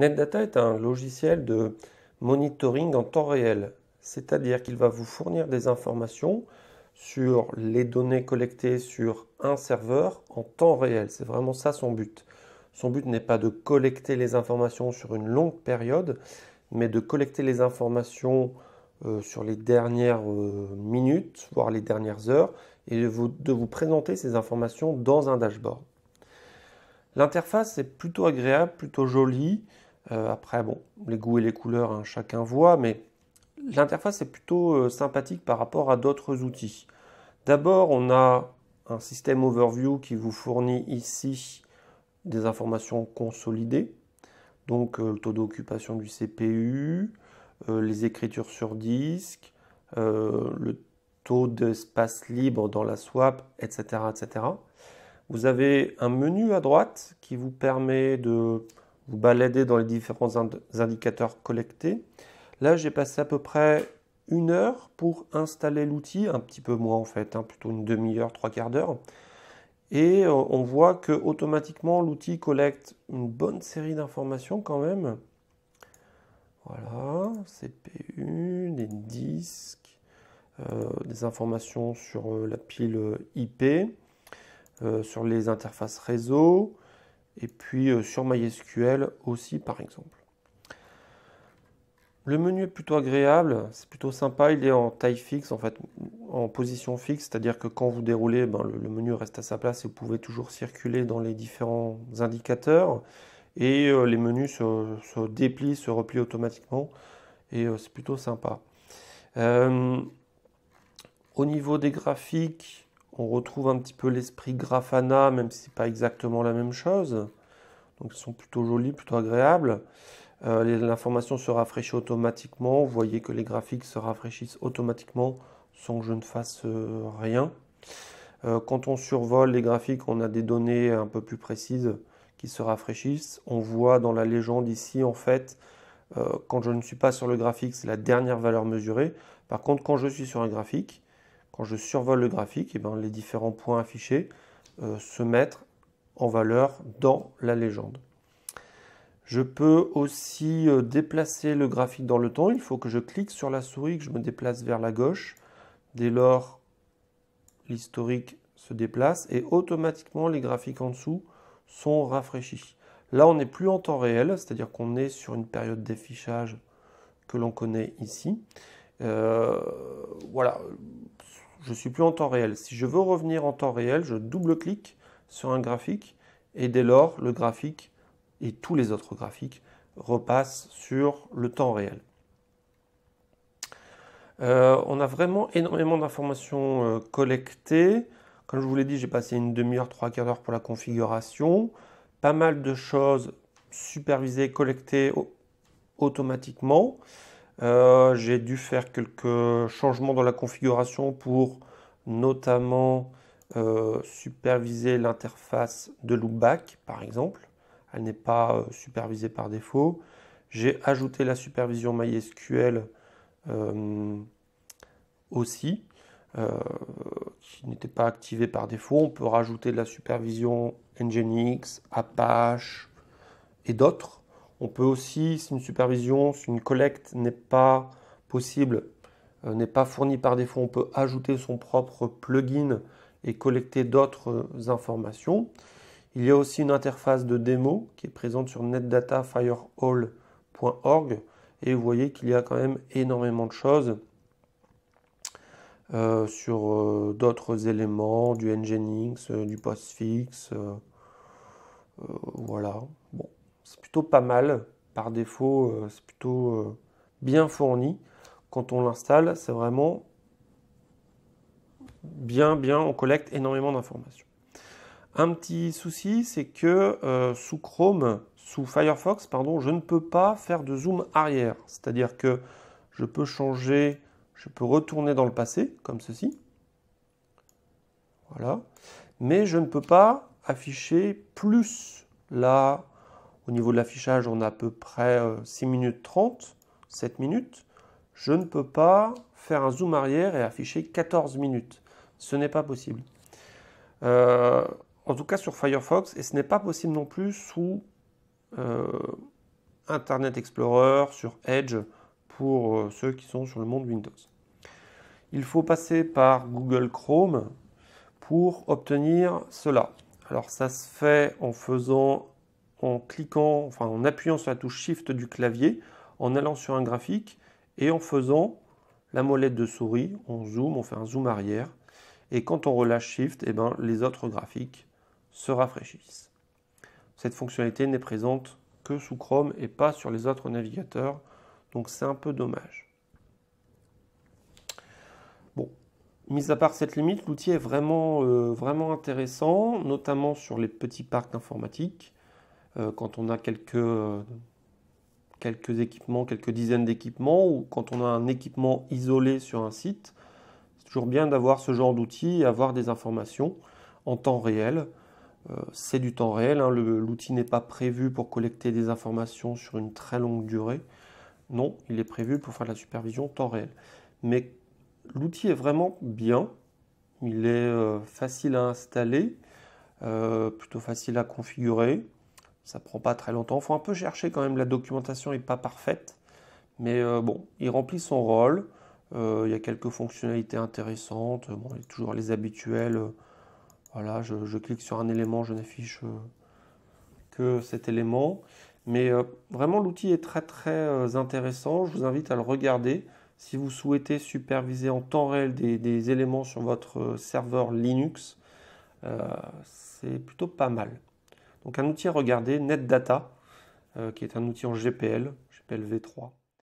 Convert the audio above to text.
NetData est un logiciel de monitoring en temps réel, c'est-à-dire qu'il va vous fournir des informations sur les données collectées sur un serveur en temps réel. C'est vraiment ça son but. Son but n'est pas de collecter les informations sur une longue période, mais de collecter les informations euh, sur les dernières euh, minutes, voire les dernières heures, et vous, de vous présenter ces informations dans un dashboard. L'interface est plutôt agréable, plutôt jolie. Euh, après, bon, les goûts et les couleurs, hein, chacun voit, mais l'interface est plutôt euh, sympathique par rapport à d'autres outils. D'abord, on a un système overview qui vous fournit ici des informations consolidées, donc euh, le taux d'occupation du CPU, les écritures sur disque, le taux d'espace libre dans la swap, etc., etc. Vous avez un menu à droite qui vous permet de vous baladez dans les différents indicateurs collectés. Là, j'ai passé à peu près une heure pour installer l'outil, un petit peu moins en fait, hein, plutôt une demi-heure, trois quarts d'heure. Et euh, on voit que automatiquement l'outil collecte une bonne série d'informations quand même. Voilà, CPU, des disques, euh, des informations sur euh, la pile IP, sur les interfaces réseau, et puis euh, sur MySQL aussi par exemple. Le menu est plutôt agréable, c'est plutôt sympa, il est en taille fixe, en fait, en position fixe, c'est-à-dire que quand vous déroulez, ben, le, menu reste à sa place et vous pouvez toujours circuler dans les différents indicateurs. Et euh, les menus se, déplient, se replient automatiquement, et euh, c'est plutôt sympa. au niveau des graphiques, on retrouve un petit peu l'esprit Grafana, même si n'est pas exactement la même chose. Donc ils sont plutôt jolis, plutôt agréables. Euh, l'information se rafraîchit automatiquement. Vous voyez que les graphiques se rafraîchissent automatiquement sans que je ne fasse euh, rien. Euh, quand on survole les graphiques, on a des données un peu plus précises qui se rafraîchissent. On voit dans la légende ici, en fait, quand je ne suis pas sur le graphique, c'est la dernière valeur mesurée. Par contre, quand je suis sur un graphique, je survole le graphique, et eh bien les différents points affichés euh, se mettent en valeur dans la légende. Je peux aussi euh, déplacer le graphique dans le temps. Il faut que je clique sur la souris, que je me déplace vers la gauche. Dès lors, l'historique se déplace et automatiquement les graphiques en dessous sont rafraîchis. Là, on n'est plus en temps réel, c'est-à-dire qu'on est sur une période d'affichage que l'on connaît ici. Euh, voilà, je suis plus en temps réel. Si je veux revenir en temps réel, je double-clique sur un graphique et dès lors, le graphique et tous les autres graphiques repassent sur le temps réel. Euh, on a vraiment énormément d'informations euh, collectées. Comme je vous l'ai dit, j'ai passé une demi-heure, trois quarts d'heure pour la configuration. Pas mal de choses supervisées, collectées automatiquement. Euh, j'ai dû faire quelques changements dans la configuration pour notamment euh, superviser l'interface de loopback par exemple. Elle n'est pas euh, supervisée par défaut. J'ai ajouté la supervision MySQL aussi, qui n'était pas activée par défaut. On peut rajouter de la supervision Nginx, Apache et d'autres. On peut aussi, si une supervision, si une collecte n'est pas possible, euh, n'est pas fournie par défaut, on peut ajouter son propre plugin et collecter d'autres informations. Il y a aussi une interface de démo qui est présente sur netdatafirehall.org et vous voyez qu'il y a quand même énormément de choses euh, sur euh, d'autres éléments, du Nginx, du Postfix, voilà c'est plutôt pas mal. Par défaut, euh, c'est plutôt euh, bien fourni. Quand on l'installe, c'est vraiment bien, bien, on collecte énormément d'informations. Un petit souci, c'est que euh, sous Chrome, sous Firefox, pardon, je ne peux pas faire de zoom arrière. C'est-à-dire que je peux changer, je peux retourner dans le passé, comme ceci. Voilà. Mais je ne peux pas afficher plus la au niveau de l'affichage, on a à peu près 6 euh, minutes 30, 7 minutes. Je ne peux pas faire un zoom arrière et afficher 14 minutes. Ce n'est pas possible. Euh, en tout cas sur Firefox, et ce n'est pas possible non plus sous euh, Internet Explorer, sur Edge, pour ceux qui sont sur le monde Windows. Il faut passer par Google Chrome pour obtenir cela. Alors ça se fait en faisant en cliquant, enfin en appuyant sur la touche Shift du clavier, en allant sur un graphique et en faisant la molette de souris, on zoome, on fait un zoom arrière, et quand on relâche Shift, eh ben, les autres graphiques se rafraîchissent. Cette fonctionnalité n'est présente que sous Chrome et pas sur les autres navigateurs, donc c'est un peu dommage. Bon, mis à part cette limite, l'outil est vraiment, euh, vraiment intéressant, notamment sur les petits parcs informatiques. Euh, quand on a quelques, équipements, quelques dizaines d'équipements, ou quand on a un équipement isolé sur un site, c'est toujours bien d'avoir ce genre d'outil et avoir des informations en temps réel. Euh, c'est du temps réel, hein. l'outil n'est pas prévu pour collecter des informations sur une très longue durée. Non, il est prévu pour faire de la supervision en temps réel. Mais l'outil est vraiment bien, il est euh, facile à installer, plutôt facile à configurer. Ça prend pas très longtemps. Il Faut un peu chercher quand même. La documentation n'est pas parfaite, mais euh, bon, il remplit son rôle. Euh, il y a quelques fonctionnalités intéressantes. toujours les habituels. Voilà, je, clique sur un élément, je n'affiche euh, que cet élément. Mais vraiment, l'outil est très très intéressant. Je vous invite à le regarder. Si vous souhaitez superviser en temps réel des, éléments sur votre serveur Linux, c'est plutôt pas mal. Donc un outil à regarder, NetData, euh, qui est un outil en GPL, GPL V3.